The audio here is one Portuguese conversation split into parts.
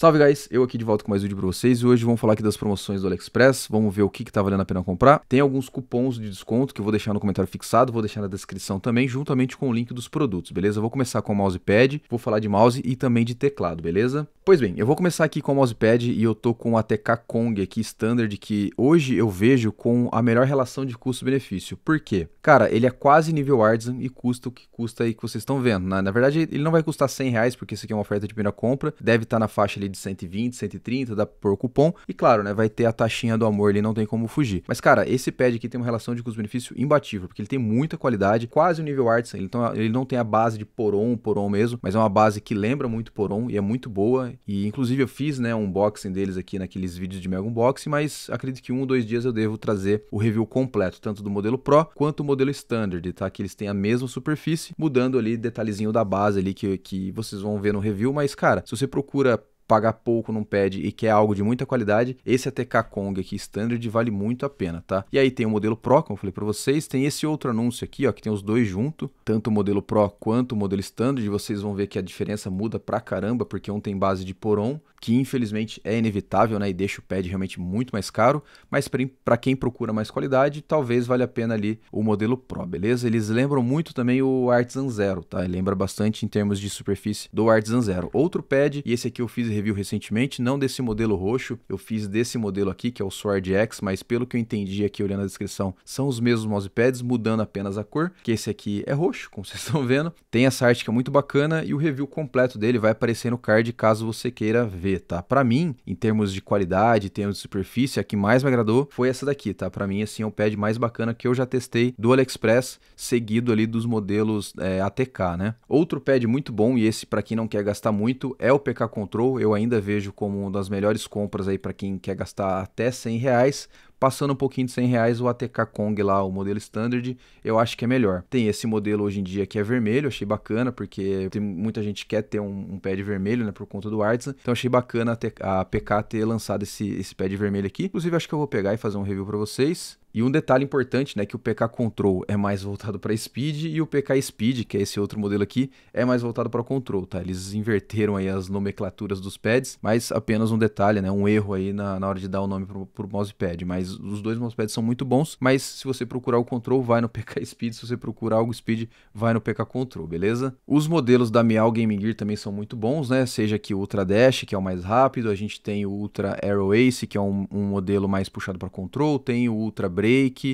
Salve, guys! Eu aqui de volta com mais vídeo para vocês e hoje vamos falar aqui das promoções do AliExpress, vamos ver o que, que tá valendo a pena comprar. Tem alguns cupons de desconto que eu vou deixar no comentário fixado, vou deixar na descrição também, juntamente com o link dos produtos, beleza? Eu vou começar com o mousepad, vou falar de mouse e também de teclado, beleza? Pois bem, eu vou começar aqui com o mousepad e eu tô com a TK Kong aqui, standard, que hoje eu vejo com a melhor relação de custo-benefício. Por quê? Cara, ele é quase nível Artisan e custa o que custa aí que vocês estão vendo. Na, né? na verdade, ele não vai custar 100 reais, porque isso aqui é uma oferta de primeira compra, deve estar tá na faixa ali ali de 120, 130, dá por cupom. E claro, né, vai ter a taxinha do amor ali, não tem como fugir. Mas cara, esse pad aqui tem uma relação de custo-benefício imbatível, porque ele tem muita qualidade, quase o nível Artisan. Então ele não tem a base de Poron, Poron mesmo, mas é uma base que lembra muito Poron e é muito boa. E inclusive eu fiz, né, um unboxing deles aqui naqueles vídeos de mega unboxing, mas acredito que um ou dois dias eu devo trazer o review completo, tanto do modelo Pro quanto o modelo Standard, tá? Que eles têm a mesma superfície, mudando ali detalhezinho da base ali que, que vocês vão ver no review, mas cara, se você procura pagar pouco num pad e quer algo de muita qualidade, esse ATK é Kong aqui standard vale muito a pena, tá? E aí tem o modelo Pro, como eu falei para vocês, tem esse outro anúncio aqui, ó, que tem os dois junto, tanto o modelo Pro quanto o modelo standard, vocês vão ver que a diferença muda pra caramba, porque um tem base de poron, que infelizmente é inevitável, né, e deixa o pad realmente muito mais caro, mas para quem procura mais qualidade, talvez valha a pena ali o modelo Pro, beleza? Eles lembram muito também o Artisan Zero, tá? lembra bastante em termos de superfície do Artisan Zero. Outro pad, e esse aqui eu fiz review recentemente, não desse modelo roxo, eu fiz desse modelo aqui, que é o Sword X, mas pelo que eu entendi aqui olhando a descrição, são os mesmos mousepads, mudando apenas a cor, que esse aqui é roxo, como vocês estão vendo. Tem essa arte que é muito bacana e o review completo dele vai aparecer no card caso você queira ver, tá? Para mim, em termos de qualidade, em termos de superfície, a que mais me agradou foi essa daqui, tá? Para mim, assim, é o pad mais bacana que eu já testei do AliExpress, seguido ali dos modelos é, ATK, né? Outro pad muito bom, e esse para quem não quer gastar muito, é o PK Control. Eu eu ainda vejo como uma das melhores compras aí para quem quer gastar até 100 reais. Passando um pouquinho de 100 reais, o ATK Kong lá, o modelo standard, eu acho que é melhor. Tem esse modelo hoje em dia que é vermelho, achei bacana, porque tem, muita gente quer ter um, um pad vermelho, né, por conta do Artisan. Então achei bacana a, a PK ter lançado esse, esse pad vermelho aqui. Inclusive, acho que eu vou pegar e fazer um review para vocês. E um detalhe importante, né, que o PK Control é mais voltado para Speed e o PK Speed, que é esse outro modelo aqui, é mais voltado para Control, tá? Eles inverteram aí as nomenclaturas dos pads, mas apenas um detalhe, né, um erro aí na, na hora de dar o nome para o mousepad, mas os dois mousepads são muito bons, mas se você procurar o Control, vai no PK Speed, se você procurar algo Speed, vai no PK Control, beleza? Os modelos da Meow Gaming Gear também são muito bons, né, seja aqui o Ultra Dash, que é o mais rápido, a gente tem o Ultra Aero Ace, que é um, um modelo mais puxado para Control, tem o Ultra Brake,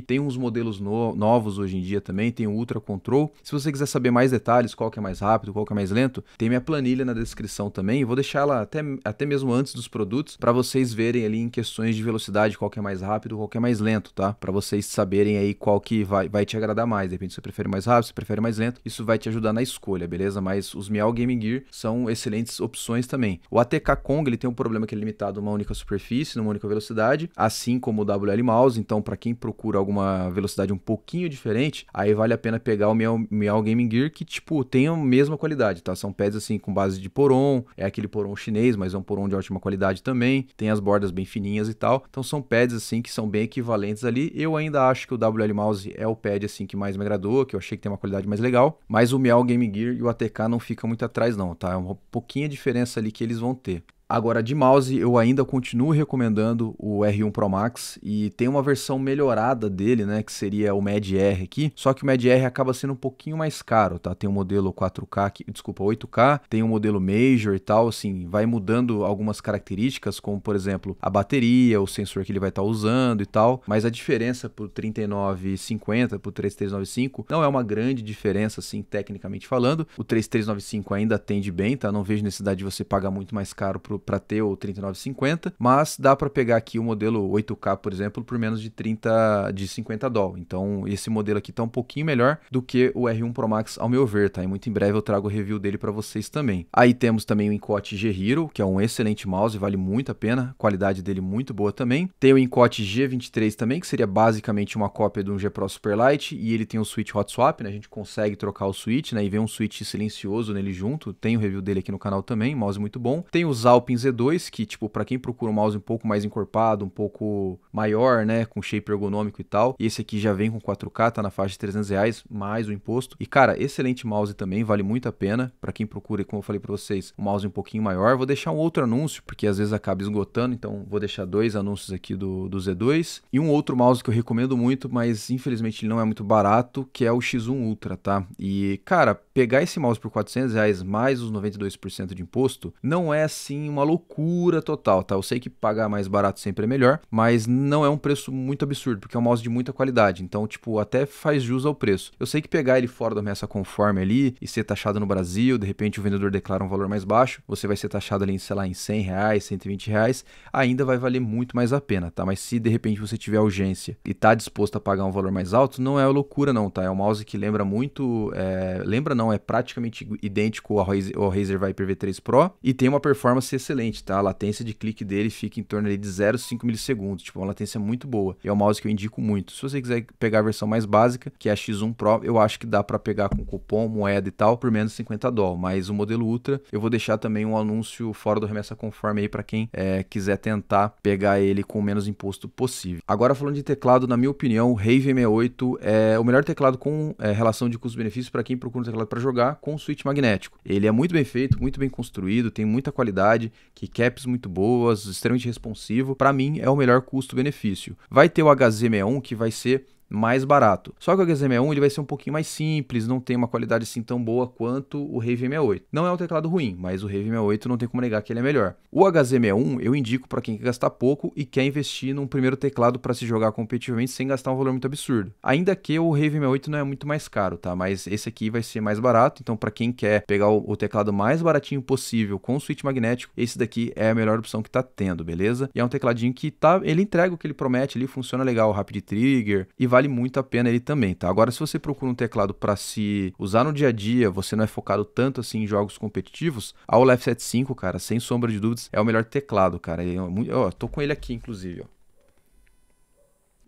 tem uns modelos no, novos hoje em dia também, tem o Ultra Control. Se você quiser saber mais detalhes, qual que é mais rápido, qual que é mais lento, tem minha planilha na descrição também. Eu vou deixar ela até, até mesmo antes dos produtos, para vocês verem ali em questões de velocidade qual que é mais rápido, qual que é mais lento, tá? Para vocês saberem aí qual que vai, vai te agradar mais. De repente você prefere mais rápido, você prefere mais lento. Isso vai te ajudar na escolha, beleza? Mas os Miau Game Gear são excelentes opções também. O ATK Kong ele tem um problema que é limitado a uma única superfície, numa única velocidade, assim como o WL Mouse. Então, para quem procura alguma velocidade um pouquinho diferente, aí vale a pena pegar o Miau, Miau Gaming Gear, que, tipo, tem a mesma qualidade, tá? São pads, assim, com base de poron, é aquele poron chinês, mas é um poron de ótima qualidade também, tem as bordas bem fininhas e tal, então são pads, assim, que são bem equivalentes ali. Eu ainda acho que o WL Mouse é o pad, assim, que mais me agradou, que eu achei que tem uma qualidade mais legal, mas o Miau Gaming Gear e o ATK não ficam muito atrás não, tá? É uma pouquinha diferença ali que eles vão ter. Agora, de mouse, eu ainda continuo recomendando o R1 Pro Max e tem uma versão melhorada dele, né, que seria o Mad R aqui, só que o Mad R acaba sendo um pouquinho mais caro, tá? Tem o um modelo 4K, desculpa, 8K, tem o um modelo Major e tal, assim, vai mudando algumas características, como, por exemplo, a bateria, o sensor que ele vai estar tá usando e tal, mas a diferença pro 3950 pro 3395 não é uma grande diferença, assim, tecnicamente falando. O 3395 ainda atende bem, tá? Não vejo necessidade de você pagar muito mais caro pro exemplo, para ter o 3950, mas dá para pegar aqui o modelo 8K, por exemplo, por menos de 30 de 50 dólares. Então, esse modelo aqui tá um pouquinho melhor do que o R1 Pro Max ao meu ver, tá? E muito em breve eu trago o review dele para vocês também. Aí temos também o Encote G Hero, que é um excelente mouse, vale muito a pena, a qualidade dele muito boa também. Tem o Encote G23 também, que seria basicamente uma cópia do um G Pro Superlight e ele tem um switch hot swap, né? A gente consegue trocar o switch, né? E vem um switch silencioso nele junto. Tem o review dele aqui no canal também, mouse muito bom. Tem o Zalp Alpine Z2, que, tipo, para quem procura um mouse um pouco mais encorpado, um pouco maior, né, com shape ergonômico e tal, esse aqui já vem com 4K, tá na faixa de 300 reais, mais o imposto. E, cara, excelente mouse também, vale muito a pena, para quem procura, como eu falei para vocês, um mouse um pouquinho maior. Vou deixar um outro anúncio, porque às vezes acaba esgotando, então vou deixar dois anúncios aqui do, do Z2. E um outro mouse que eu recomendo muito, mas infelizmente ele não é muito barato, que é o X1 Ultra, tá? E, cara, pegar esse mouse por 400 reais mais os 92% de imposto, não é assim uma loucura total, tá? Eu sei que pagar mais barato sempre é melhor, mas não é um preço muito absurdo, porque é um mouse de muita qualidade. Então, tipo, até faz jus ao preço. Eu sei que pegar ele fora da ameaça conforme ali e ser taxado no Brasil, de repente o vendedor declara um valor mais baixo, você vai ser taxado ali, sei lá, em 100 reais, 120 reais, ainda vai valer muito mais a pena, tá? Mas se de repente você tiver urgência e tá disposto a pagar um valor mais alto, não é loucura não, tá? É um mouse que lembra muito, é... lembra não, é praticamente idêntico ao Razer, ao Razer Viper V3 Pro e tem uma performance excelente, tá? A latência de clique dele fica em torno ali de 0,5 milissegundos, tipo é uma latência muito boa. E é um mouse que eu indico muito. Se você quiser pegar a versão mais básica, que é a X1 Pro, eu acho que dá para pegar com cupom, moeda e tal, por menos 50 dólares. Mas o modelo Ultra, eu vou deixar também um anúncio fora do remessa conforme aí para quem é, quiser tentar pegar ele com o menos imposto possível. Agora falando de teclado, na minha opinião, o Rave 68 é o melhor teclado com é, relação de custo-benefício para quem procura um teclado para jogar com switch magnético. Ele é muito bem feito, muito bem construído, tem muita qualidade que caps muito boas, extremamente responsivo, para mim é o melhor custo-benefício. Vai ter o HZ61 que vai ser mais barato. Só que o HZ61 ele vai ser um pouquinho mais simples, não tem uma qualidade assim tão boa quanto o Rave 68. Não é um teclado ruim, mas o Rave 68 não tem como negar que ele é melhor. O HZ61 eu indico para quem quer gastar pouco e quer investir num primeiro teclado para se jogar competitivamente sem gastar um valor muito absurdo. Ainda que o Rave 68 não é muito mais caro, tá? Mas esse aqui vai ser mais barato, então para quem quer pegar o, o teclado mais baratinho possível com switch magnético, esse daqui é a melhor opção que tá tendo, beleza? E é um tecladinho que tá, ele entrega o que ele promete, ele funciona legal, rapid trigger e vai vale muito a pena ele também, tá? Agora, se você procura um teclado para se usar no dia a dia, você não é focado tanto assim em jogos competitivos, a Olaf 75, cara, sem sombra de dúvidas, é o melhor teclado, cara. Eu, eu, eu tô com ele aqui, inclusive, ó.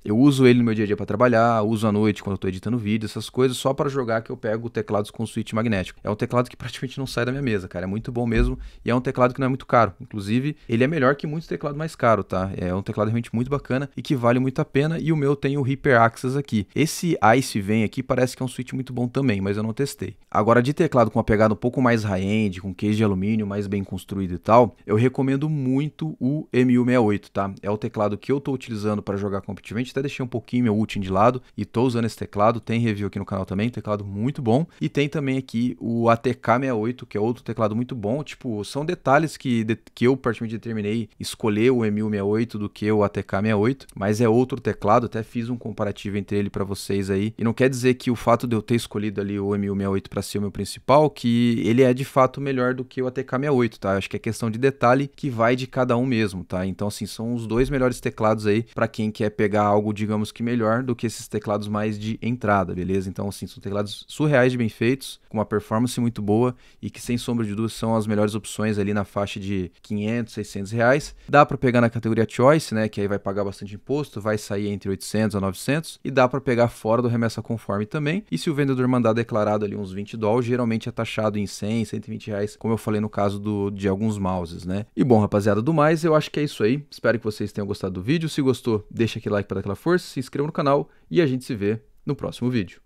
Eu uso ele no meu dia a dia para trabalhar, uso à noite quando eu tô editando vídeo, essas coisas, só para jogar que eu pego teclados com switch magnético. É um teclado que praticamente não sai da minha mesa, cara. É muito bom mesmo e é um teclado que não é muito caro. Inclusive, ele é melhor que muitos teclados mais caros, tá? É um teclado realmente muito bacana e que vale muito a pena. E o meu tem o Reaper Axis aqui. Esse Ice vem aqui parece que é um switch muito bom também, mas eu não testei. Agora, de teclado com uma pegada um pouco mais high-end, com queijo de alumínio mais bem construído e tal, eu recomendo muito o M168, tá? É o teclado que eu tô utilizando para jogar competitivamente até deixei um pouquinho meu ultim de lado e tô usando esse teclado, tem review aqui no canal também, teclado muito bom. E tem também aqui o ATK68, que é outro teclado muito bom. Tipo, são detalhes que, de, que eu particularmente determinei escolher o M168 do que o ATK68, mas é outro teclado, até fiz um comparativo entre ele para vocês aí. E não quer dizer que o fato de eu ter escolhido ali o M168 para ser o meu principal, que ele é de fato melhor do que o ATK68, tá? Acho que é questão de detalhe que vai de cada um mesmo, tá? Então assim, são os dois melhores teclados aí para quem quer pegar algo, digamos que melhor do que esses teclados mais de entrada, beleza? Então, assim, são teclados surreais de bem feitos, com uma performance muito boa e que, sem sombra de dúvida, são as melhores opções ali na faixa de 500, 600 reais. Dá para pegar na categoria Choice, né? Que aí vai pagar bastante imposto, vai sair entre 800 a 900 e dá para pegar fora do remessa conforme também. E se o vendedor mandar declarado ali uns 20 dólares, geralmente é taxado em 100, 120 reais, como eu falei no caso do, de alguns mouses, né? E bom, rapaziada, do mais, eu acho que é isso aí. Espero que vocês tenham gostado do vídeo. Se gostou, deixa aquele like para daquela força, se inscreva no canal e a gente se vê no próximo vídeo.